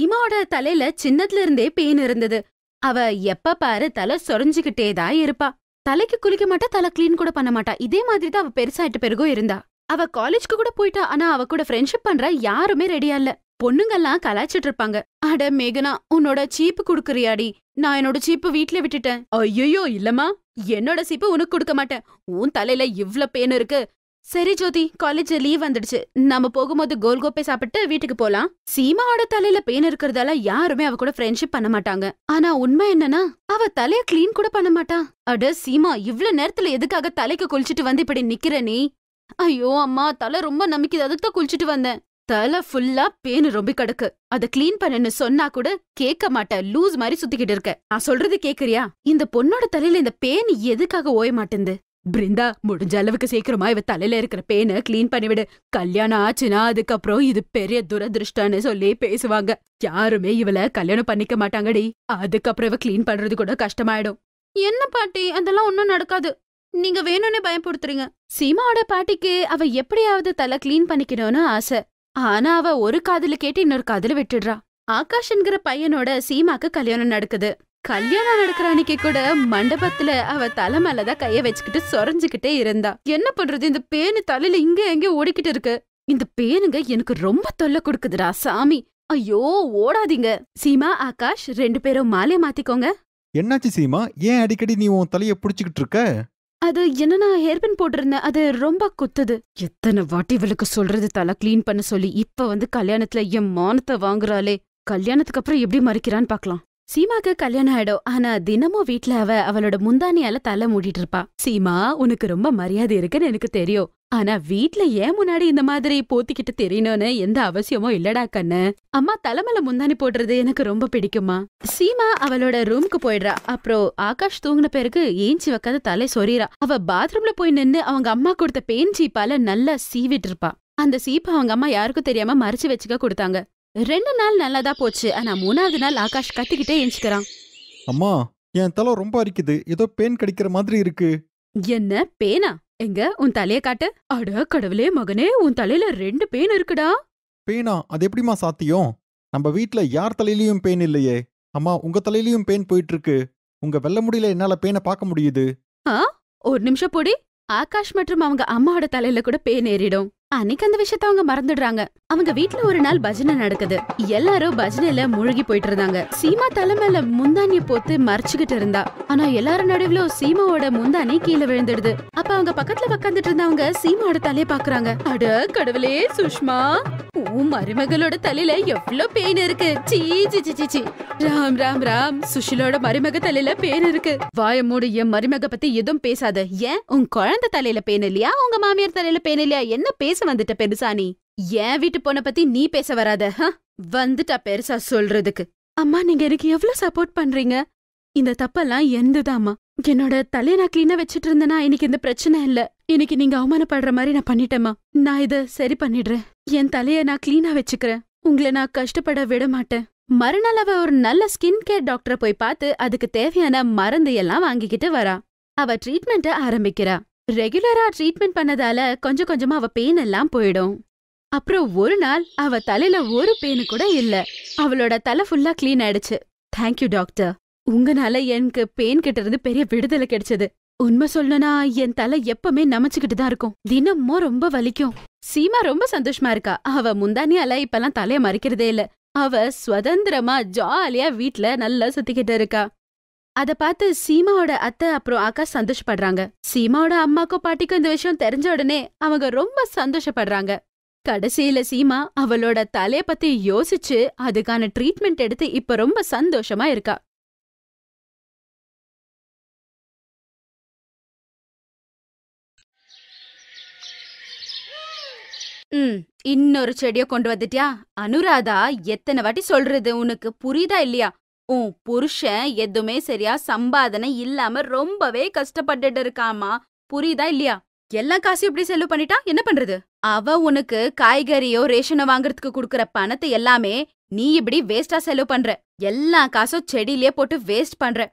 சீமாவோட தலையில சின்னதுல இருந்தே பேன் இருந்தது அவ எப்ப பாரு தலை சொரஞ்சுகிட்டே தான் இருப்பா தலைக்கு குளிக்க மாட்டா தலை கிளீன் கூட பண்ண மாட்டா இதே மாதிரி தான் அவ பெருசாயிட்ட பிறகும் இருந்தா அவ காலேஜ்க்கு கூட போயிட்டா ஆனா அவ கூட ஃப்ரெண்ட்ஷிப் பண்ற யாருமே ரெடியா இல்ல பொண்ணுங்கெல்லாம் கலாய்ச்சிட்டு இருப்பாங்க அட மேகனா உன்னோட சீப்பு குடுக்குறியாடி நான் என்னோட சீப்பு வீட்ல விட்டுட்டேன் ஐயோ இல்லம்மா என்னோட சீப்பு உனக்கு கொடுக்க மாட்டேன் உன் தலையில இவ்ளோ பேன் இருக்கு சரி ஜோதி காலேஜ் லீவ் வந்துடுச்சு நம்ம போகும்போது கோல்கோப்பை சாப்பிட்டு வீட்டுக்கு போலாம் சீமாவோட தலையில பெயின் இருக்கிறதால யாருமே அவ கூட ஃப்ரெண்ட்ஷிப் பண்ண மாட்டாங்க ஆனா உண்மை என்னன்னா அவ தலைய கிளீன் கூட பண்ண மாட்டா அட சீமா இவ்ளோ நேரத்துல எதுக்காக தலைக்கு குளிச்சுட்டு வந்து இப்படி நிக்கிற நீ ஐயோ அம்மா தலை ரொம்ப நம்பிக்கை அதுக்கு தான் குளிச்சுட்டு வந்தேன் தலை ஃபுல்லா பேனு ரொம்ப கிடக்கு அத கிளீன் பண்ணனு சொன்னா கூட கேட்க மாட்டேன் லூஸ் மாதிரி சுத்திக்கிட்டு இருக்க நான் சொல்றது கேக்குறியா இந்த பொண்ணோட தலையில இந்த பேன் எதுக்காக ஓய மாட்டேந்து பிருந்தா முடிஞ்ச அளவுக்கு சீக்கிரமா இவ தலையில இருக்கிற பேனை கிளீன் பண்ணிவிடு கல்யாணம் ஆச்சுன்னா அதுக்கப்புறம் இது பெரிய துரதிருஷ்டான்னு சொல்லி பேசுவாங்க யாருமே இவள கல்யாணம் பண்ணிக்க மாட்டாங்கடி அதுக்கப்புறம் இவ கிளீன் பண்றது கூட கஷ்டமாயிடும் என்ன பாட்டி அதெல்லாம் ஒன்னும் நடக்காது நீங்க வேணும்னே பயப்படுத்துறீங்க சீமாவோட பாட்டிக்கு அவ எப்படியாவது தலை கிளீன் பண்ணிக்கணும்னு ஆசை ஆனா அவ ஒரு காதுல கேட்டு இன்னொரு காதுல விட்டுடுறா என்கிற பையனோட சீமாக்கு கல்யாணம் நடக்குது கல்யாணம் நடக்கிற அன்னைக்கு கூட மண்டபத்துல அவ தலை மேலதான் கைய வச்சுக்கிட்டு சொரஞ்சுகிட்டே இருந்தா என்ன பண்றது இந்த பேனு தலையில இங்க எங்க ஓடிக்கிட்டு இருக்கு இந்த பேனுங்க எனக்கு ரொம்ப தொல்லை கொடுக்குதுடா சாமி ஐயோ ஓடாதீங்க சீமா ஆகாஷ் ரெண்டு பேரும் மாலை மாத்திக்கோங்க என்னாச்சு சீமா ஏன் அடிக்கடி நீ உன் தலைய புடிச்சுக்கிட்டு இருக்க அது என்னன்னா ஹேர்பின் போட்டிருந்தேன் அது ரொம்ப குத்துது எத்தனை வாட்டி இவளுக்கு சொல்றது தலை கிளீன் பண்ண சொல்லி இப்ப வந்து கல்யாணத்துல என் மானத்தை வாங்குறாளே கல்யாணத்துக்கு அப்புறம் எப்படி மறிக்கிறான்னு பாக்கலாம் சீமாக்கு கல்யாணம் ஆயிடும் ஆனா தினமும் வீட்ல அவ அவளோட முந்தானியால தலை மூடிட்டு இருப்பா சீமா உனக்கு ரொம்ப மரியாதை இருக்குன்னு எனக்கு தெரியும் ஆனா வீட்ல ஏன் முன்னாடி இந்த மாதிரி போத்திக்கிட்டு தெரியணும்னு எந்த அவசியமும் இல்லடா கண்ணு அம்மா தலைமல முந்தானி போடுறது எனக்கு ரொம்ப பிடிக்குமா சீமா அவளோட ரூமுக்கு போயிடுறா அப்புறம் ஆகாஷ் தூங்கின பிறகு ஏஞ்சி வைக்காத தலை சொறிறா அவ பாத்ரூம்ல போய் நின்னு அவங்க அம்மா கொடுத்த பேஞ்சீப்பால சீப்பால நல்லா சீவிட்டு இருப்பா அந்த சீப்பை அவங்க அம்மா யாருக்கும் தெரியாம மறைச்சு வச்சுக்க கொடுத்தாங்க ரெண்டு நாள் நல்லதா போச்சு ஆனா மூணாவது நாள் ஆகாஷ் கத்திக்கிட்டே எஞ்சிக்கிறான் அம்மா என் தலை ரொம்ப அரிக்குது ஏதோ பேன் கடிக்கிற மாதிரி இருக்கு என்ன பேனா எங்க உன் தலைய காட்டு அட கடவுளே மகனே உன் தலையில ரெண்டு பேன் இருக்குடா பேனா அது எப்படிமா சாத்தியம் நம்ம வீட்ல யார் தலையிலயும் பேன் இல்லையே அம்மா உங்க தலையிலயும் பேன் போயிட்டு இருக்கு உங்க வெள்ள முடியல என்னால பேனை பார்க்க முடியுது ஆ ஒரு நிமிஷம் போடி ஆகாஷ் மற்றும் அவங்க அம்மாவோட தலையில கூட பேன் ஏறிடும் அன்னைக்கு அந்த விஷயத்த அவங்க மறந்துடுறாங்க அவங்க வீட்டுல ஒரு நாள் பஜனை நடக்குது எல்லாரும் பஜனையில முழுகி போயிட்டு இருந்தாங்க சீமா தலைமையில முந்தானிய போத்து மறைச்சுக்கிட்டு இருந்தா ஆனா எல்லாரும் நடுவுல சீமாவோட முந்தானி கீழே விழுந்துடுது அப்ப அவங்க பக்கத்துல உக்காந்துட்டு இருந்தவங்க சீமாவோட தலையை பாக்குறாங்க அட கடவுளே சுஷ்மா உன் மருமகளோட தலையில எவ்வளவு பேன் இருக்கு சீச்சி ராம் ராம் ராம் சுஷிலோட மருமக தலையில பேன் இருக்கு வாய மூடு என் மருமக பத்தி எதுவும் பேசாத ஏன் உன் குழந்தை தலையில பேன் இல்லையா உங்க மாமியார் தலையில பேன் இல்லையா என்ன பேச வந்துட்ட பெருசா நீ என் வீட்டு போன பத்தி நீ பேச வராத வந்துட்டா பெருசா சொல்றதுக்கு அம்மா நீங்க எனக்கு எவ்வளவு சப்போர்ட் பண்றீங்க இந்த தப்பெல்லாம் எந்ததாம்மா என்னோட தலையை நான் கிளீனா வச்சுட்டு இருந்தேன்னா இன்னைக்கு இந்த பிரச்சனை இல்ல இன்னைக்கு நீங்க அவமானப்படுற மாதிரி நான் பண்ணிட்டேமா நான் இத சரி பண்ணிடுறேன் என் தலைய நான் கிளீனா வச்சுக்கிறேன் உங்களை நான் கஷ்டப்பட விட மாட்டேன் மறுநாள் அவ ஒரு நல்ல ஸ்கின் கேர் டாக்டரை போய் பார்த்து அதுக்கு தேவையான மருந்து எல்லாம் வாங்கிக்கிட்டு வரா அவ ட்ரீட்மெண்ட்ட ஆரம்பிக்கிறா ரெகுலரா ட்ரீட்மெண்ட் பண்ணதால கொஞ்சம் கொஞ்சமா அவ பெயின் எல்லாம் போயிடும் அப்புறம் ஒரு நாள் அவ தலையில ஒரு பெயின் கூட இல்ல அவளோட தலை ஃபுல்லா கிளீன் ஆயிடுச்சு தேங்க்யூ டாக்டர் உங்கனால எனக்கு பெயின் கிட்ட இருந்து பெரிய விடுதலை கிடைச்சது உண்மை சொல்லனா என் தலை எப்பவுமே நமச்சுக்கிட்டு தான் இருக்கும் தினமும் ரொம்ப வலிக்கும் சீமா ரொம்ப சந்தோஷமா இருக்கா அவ முந்தானியால இப்பெல்லாம் தலைய மறைக்கிறதே இல்ல அவ சுதந்திரமா ஜாலியா வீட்ல நல்லா சுத்திக்கிட்டு இருக்கா அத பார்த்து சீமாவோட அத்தை அப்புறம் அக்கா சந்தோஷப்படுறாங்க சீமாவோட அம்மாக்கும் பாட்டிக்கும் இந்த விஷயம் தெரிஞ்ச உடனே அவங்க ரொம்ப சந்தோஷப்படுறாங்க கடைசியில சீமா அவளோட தலைய பத்தி யோசிச்சு அதுக்கான ட்ரீட்மெண்ட் எடுத்து இப்ப ரொம்ப சந்தோஷமா இருக்கா இன்னொரு செடிய கொண்டு வந்துட்டியா அனுராதா எத்தனை வாட்டி சொல்றது உனக்கு புரியுதா இல்லையா உன் புருஷன் எதுவுமே சரியா சம்பாதனை இல்லாம ரொம்பவே கஷ்டப்பட்டுட்டு இருக்காமா புரியுதா இல்லையா எல்லா காசும் எப்படி செலவு பண்ணிட்டா என்ன பண்றது அவ உனக்கு காய்கறியோ ரேஷனோ வாங்குறதுக்கு குடுக்கற பணத்தை எல்லாமே நீ இப்படி வேஸ்டா செலவு பண்ற எல்லா காசும் செடியிலே போட்டு வேஸ்ட் பண்ற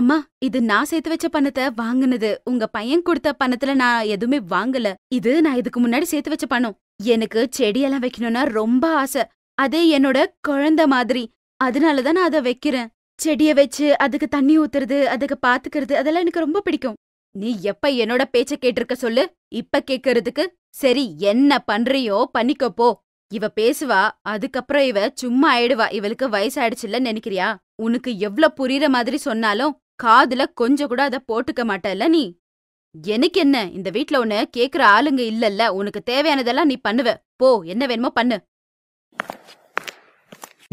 அம்மா இது நான் சேர்த்து வச்ச பணத்தை வாங்குனது உங்க பையன் கொடுத்த பணத்துல நான் எதுவுமே வாங்கல இது நான் இதுக்கு முன்னாடி சேர்த்து வச்ச பணம் எனக்கு செடியெல்லாம் வைக்கணும்னா ரொம்ப ஆசை அதே என்னோட குழந்த மாதிரி அதனால தான் நான் அதை வைக்கிறேன் செடியை வச்சு அதுக்கு தண்ணி ஊத்துறது அதுக்கு பாத்துக்கிறது அதெல்லாம் எனக்கு ரொம்ப பிடிக்கும் நீ எப்ப என்னோட பேச்ச கேட்டிருக்க சொல்லு இப்ப கேக்குறதுக்கு சரி என்ன பண்றியோ பண்ணிக்கோ போ இவ பேசுவா அதுக்கப்புறம் இவ சும்மா ஆயிடுவா இவளுக்கு வயசாயிடுச்சுல நினைக்கிறியா உனக்கு எவ்ளோ புரியற மாதிரி சொன்னாலும் காதுல கொஞ்சம் கூட அத போட்டுக்க மாட்டல நீ எனக்கு என்ன இந்த வீட்ல ஒண்ணு கேக்குற ஆளுங்க இல்லல்ல உனக்கு தேவையானதெல்லாம் நீ பண்ணுவ போ என்ன வேணுமோ பண்ணு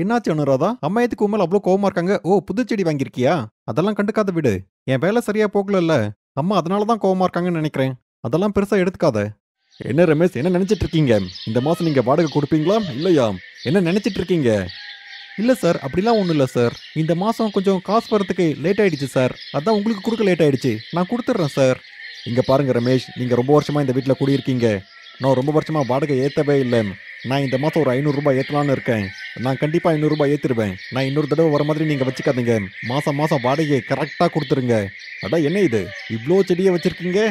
என்னாச்சு அனுராதா அம்மா எதுக்கு உண்மையில அவ்வளோ கோவமா இருக்காங்க ஓ புதுச்செடி வாங்கியிருக்கியா அதெல்லாம் கண்டுக்காத விடு என் வேலை சரியா இல்ல அம்மா அதனாலதான் தான் கோவமா இருக்காங்கன்னு நினைக்கிறேன் அதெல்லாம் பெருசா எடுத்துக்காத என்ன ரமேஷ் என்ன நினைச்சிட்டு இருக்கீங்க இந்த மாசம் நீங்க வாடகை கொடுப்பீங்களா இல்லையா என்ன நினைச்சிட்டு இருக்கீங்க இல்லை சார் அப்படிலாம் ஒன்றும் இல்லை சார் இந்த மாதம் கொஞ்சம் காசு வரத்துக்கு லேட் ஆயிடுச்சு சார் அதான் உங்களுக்கு கொடுக்க லேட் ஆயிடுச்சு நான் கொடுத்துட்றேன் சார் இங்கே பாருங்க ரமேஷ் நீங்கள் ரொம்ப வருஷமாக இந்த வீட்டில் கூடியிருக்கீங்க நான் ரொம்ப வருஷமாக வாடகை ஏற்றவே இல்லை நான் இந்த மாதம் ஒரு ஐநூறுரூபா ஏற்றலான்னு இருக்கேன் நான் கண்டிப்பாக ஐநூறுரூபா ஏற்றிருவேன் நான் இன்னொரு தடவை வர மாதிரி நீங்கள் வச்சுக்காதீங்க மாதம் மாதம் வாடகையை கரெக்டாக கொடுத்துருங்க அடா என்ன இது இவ்வளோ செடியை வச்சுருக்கீங்க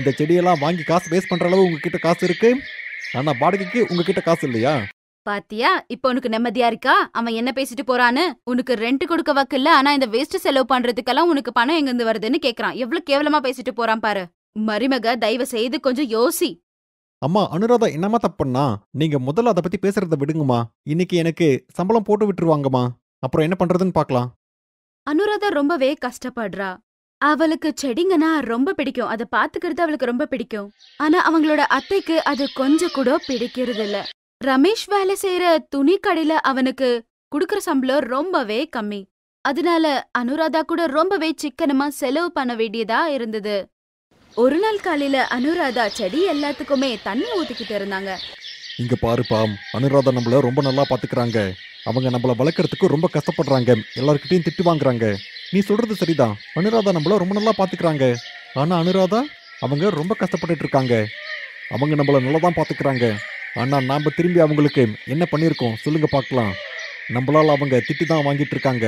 இந்த செடியெல்லாம் வாங்கி காசு வேஸ்ட் பண்ணுற அளவு உங்ககிட்ட காசு இருக்கு ஆனால் வாடகைக்கு உங்ககிட்ட காசு இல்லையா பாத்தியா இப்ப உனக்கு நிம்மதியா இருக்கா அவன் என்ன பேசிட்டு போறான்னு உனக்கு ரெண்ட் கொடுக்க இல்ல ஆனா இந்த வேஸ்ட் செலவு பண்றதுக்கெல்லாம் உனக்கு பணம் எங்க இருந்து வருதுன்னு கேக்குறான் எவ்வளவு கேவலமா பேசிட்டு போறான் பாரு மருமக தயவு செய்து கொஞ்சம் யோசி அம்மா அனுராதா என்னமா தப்புன்னா நீங்க முதல்ல அதை பத்தி பேசுறத விடுங்கம்மா இன்னைக்கு எனக்கு சம்பளம் போட்டு விட்டுருவாங்கம்மா அப்புறம் என்ன பண்றதுன்னு பாக்கலாம் அனுராதா ரொம்பவே கஷ்டப்படுறா அவளுக்கு செடிங்கன்னா ரொம்ப பிடிக்கும் அதை பாத்துக்கிறது அவளுக்கு ரொம்ப பிடிக்கும் ஆனா அவங்களோட அத்தைக்கு அது கொஞ்சம் கூட பிடிக்கிறது இல்ல ரமேஷ் வேலை செய்யற துணி கடையில அவனுக்கு குடுக்கற சம்பளம் ரொம்பவே கம்மி அதனால அனுராதா கூட ரொம்பவே சிக்கனமா செலவு பண்ண வேண்டியதா இருந்தது ஒரு நாள் காலையில அனுராதா செடி எல்லாத்துக்குமே தண்ணி ஊத்திக்கிட்டு இருந்தாங்க இங்க பாரு பாம் அனுராதா நம்மள ரொம்ப நல்லா பாத்துக்கிறாங்க அவங்க நம்மள வளர்க்கறதுக்கு ரொம்ப கஷ்டப்படுறாங்க எல்லார்கிட்டயும் திட்டு வாங்குறாங்க நீ சொல்றது சரிதான் அனுராதா நம்மள ரொம்ப நல்லா பாத்துக்கிறாங்க ஆனா அனுராதா அவங்க ரொம்ப கஷ்டப்பட்டுட்டு இருக்காங்க அவங்க நம்மள நல்லா தான் பாத்துக்கிறாங்க ஆனா நாம திரும்பி அவங்களுக்கு என்ன பண்ணியிருக்கோம் சொல்லுங்க பார்க்கலாம் நம்மளால அவங்க திட்டு தான் வாங்கிட்டு இருக்காங்க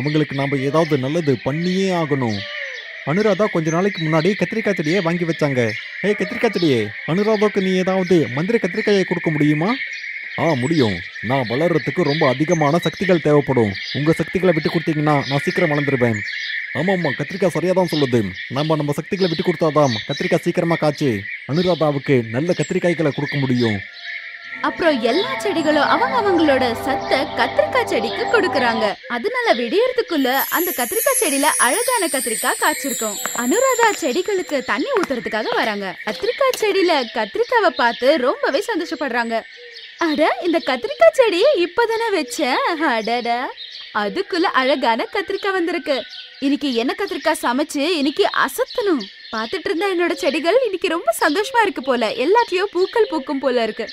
அவங்களுக்கு நாம் ஏதாவது நல்லது பண்ணியே ஆகணும் அனுராதா கொஞ்ச நாளைக்கு முன்னாடி கத்திரிக்காய் செடியை வாங்கி வச்சாங்க ஏ கத்திரிக்காய் செடியே அனுராதாவுக்கு நீ ஏதாவது மந்திர கத்திரிக்காயை கொடுக்க முடியுமா ஆ முடியும் நான் வளர்றதுக்கு ரொம்ப அதிகமான சக்திகள் தேவைப்படும் உங்கள் சக்திகளை விட்டு கொடுத்தீங்கன்னா நான் சீக்கிரம் வளர்ந்துருவேன் ஆமாம் ஆமாம் கத்திரிக்காய் சரியாக தான் சொல்லுது நம்ம நம்ம சக்திகளை விட்டு கொடுத்தாதான் கத்திரிக்காய் சீக்கிரமாக காய்ச்சி அனுராதாவுக்கு நல்ல கத்திரிக்காய்களை கொடுக்க முடியும் அப்புறம் எல்லா செடிகளும் அவங்க அவங்களோட சத்த கத்திரிக்காய் செடிக்கு கொடுக்கறாங்க அதனால விடியறதுக்குள்ள அந்த கத்திரிக்காய் செடியில அழகான கத்திரிக்காய் காய்ச்சிருக்கும் அனுராதா செடிகளுக்கு தண்ணி ஊத்துறதுக்காக வராங்க கத்திரிக்காய் செடியில கத்திரிக்காவை பார்த்து ரொம்பவே சந்தோஷப்படுறாங்க அட இந்த கத்திரிக்காய் செடியை இப்பதானே வச்சேன் அடடா அதுக்குள்ள அழகான கத்திரிக்காய் வந்திருக்கு இன்னைக்கு என்ன கத்திரிக்காய் சமைச்சு இன்னைக்கு அசத்தணும் பாத்துட்டு இருந்தா என்னோட செடிகள் இன்னைக்கு ரொம்ப சந்தோஷமா இருக்கு போல எல்லாத்தையும் பூக்கள் பூக்கும் போல இருக்கு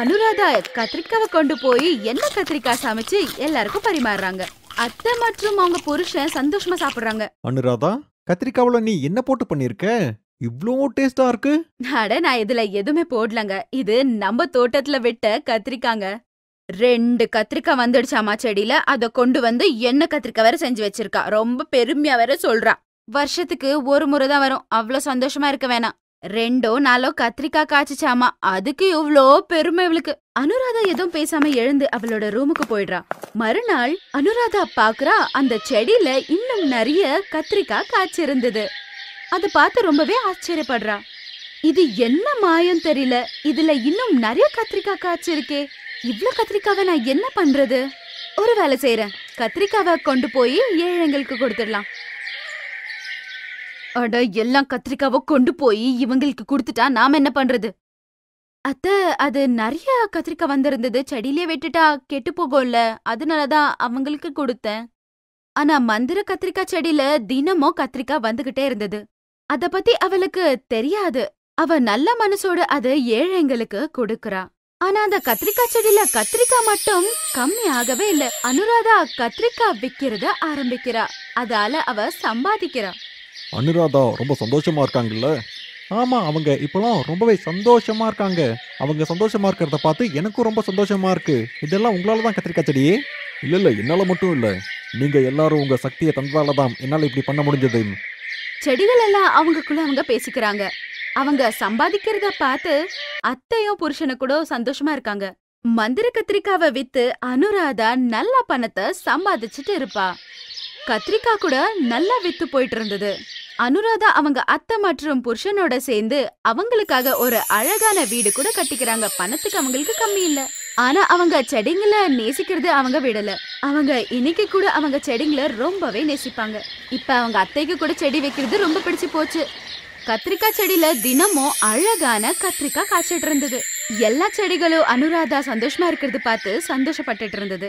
அனுராதா கத்திரிக்காவை கொண்டு போய் என்ன கத்திரிக்காய் சமைச்சு எல்லாருக்கும் பரிமாறுறாங்க அத்தை மற்றும் அவங்க புருஷன் சந்தோஷமா சாப்பிடுறாங்க அனுராதா கத்திரிக்காவுல நீ என்ன போட்டு பண்ணிருக்க இவ்ளோ டேஸ்டா இருக்கு அட நான் இதுல எதுவுமே போடலங்க இது நம்ம தோட்டத்துல விட்ட கத்திரிக்காங்க ரெண்டு கத்திரிக்காய் வந்துடுச்சாமா செடியில அத கொண்டு வந்து என்ன கத்திரிக்காய் வேற செஞ்சு வச்சிருக்கா ரொம்ப பெருமையா வேற சொல்றா வருஷத்துக்கு ஒரு முறை தான் வரும் அவ்வளவு சந்தோஷமா இருக்க வேணாம் ரெண்டோ நாளோ கத்திரிக்காய் காய்ச்சிச்சாமா அதுக்கு இவ்வளோ பெருமை இவளுக்கு அனுராதா எதுவும் பேசாம எழுந்து அவளோட ரூமுக்கு போயிடுறா மறுநாள் அனுராதா பாக்குறா அந்த செடியில இன்னும் நிறைய கத்திரிக்காய் காய்ச்சிருந்தது அதை பார்த்து ரொம்பவே ஆச்சரியப்படுறா இது என்ன மாயம் தெரியல இதுல இன்னும் நிறைய கத்திரிக்காய் காய்ச்சிருக்கே இவ்ளோ கத்திரிக்காவை நான் என்ன பண்றது ஒரு வேலை செய்யறேன் கத்திரிக்காவை கொண்டு போய் ஏழைங்களுக்கு கொடுத்துடலாம் அட எல்லாம் கத்திரிக்காவை கொண்டு போய் இவங்களுக்கு கொடுத்துட்டா நாம என்ன பண்றது அத்த அது நிறைய கத்திரிக்காய் வந்திருந்தது செடியிலே வெட்டுட்டா கெட்டு போகும்ல அதனாலதான் அவங்களுக்கு கொடுத்தேன் ஆனா மந்திர கத்திரிக்காய் செடியில தினமும் கத்திரிக்காய் வந்துகிட்டே இருந்தது அத பத்தி அவளுக்கு தெரியாது அவ நல்ல மனசோடு அது ஏழைங்களுக்கு கொடுக்கறா ஆனா அந்த கத்திரிக்காய் செடியில கத்திரிக்காய் மட்டும் கம்மி ஆகவே இல்ல அனுராதா கத்திரிக்காய் விக்கிறத ஆரம்பிக்கிறா அதால அவ சம்பாதிக்கிறா அனுராதா ரொம்ப சந்தோஷமா இருக்காங்கல்ல ஆமா அவங்க இப்பெல்லாம் ரொம்பவே சந்தோஷமா இருக்காங்க அவங்க சந்தோஷமா இருக்கிறத பார்த்து எனக்கும் ரொம்ப சந்தோஷமா இருக்கு இதெல்லாம் உங்களால தான் கத்திரிக்கா செடியே இல்லை இல்ல என்னால மட்டும் இல்லை நீங்க எல்லாரும் உங்க சக்தியை தந்ததால தான் என்னால இப்படி பண்ண முடிஞ்சது செடிகள் எல்லாம் அவங்களுக்குள்ள அவங்க பேசிக்கிறாங்க அவங்க சம்பாதிக்கிறத பார்த்து அத்தையும் புருஷன கூட சந்தோஷமா இருக்காங்க மந்திர கத்திரிக்காவை வித்து அனுராதா நல்ல பணத்தை சம்பாதிச்சுட்டு இருப்பா கத்திரிக்காய் கூட நல்லா வித்து போயிட்டு இருந்தது அனுராதா அவங்க அத்தை மற்றும் புருஷனோட சேர்ந்து அவங்களுக்காக ஒரு அழகான வீடு கூட கட்டிக்கிறாங்க பணத்துக்கு அவங்களுக்கு கம்மி இல்ல ஆனா அவங்க செடிங்களை நேசிக்கிறது அவங்க விடல அவங்க இன்னைக்கு கூட அவங்க செடிங்களை ரொம்பவே நேசிப்பாங்க இப்ப அவங்க அத்தைக்கு கூட செடி வைக்கிறது ரொம்ப பிடிச்சு போச்சு கத்திரிக்காய் செடியில தினமும் அழகான கத்திரிக்காய் காய்ச்சிட்டு இருந்தது எல்லா செடிகளும் அனுராதா சந்தோஷமா இருக்கிறது பார்த்து சந்தோஷப்பட்டு இருந்தது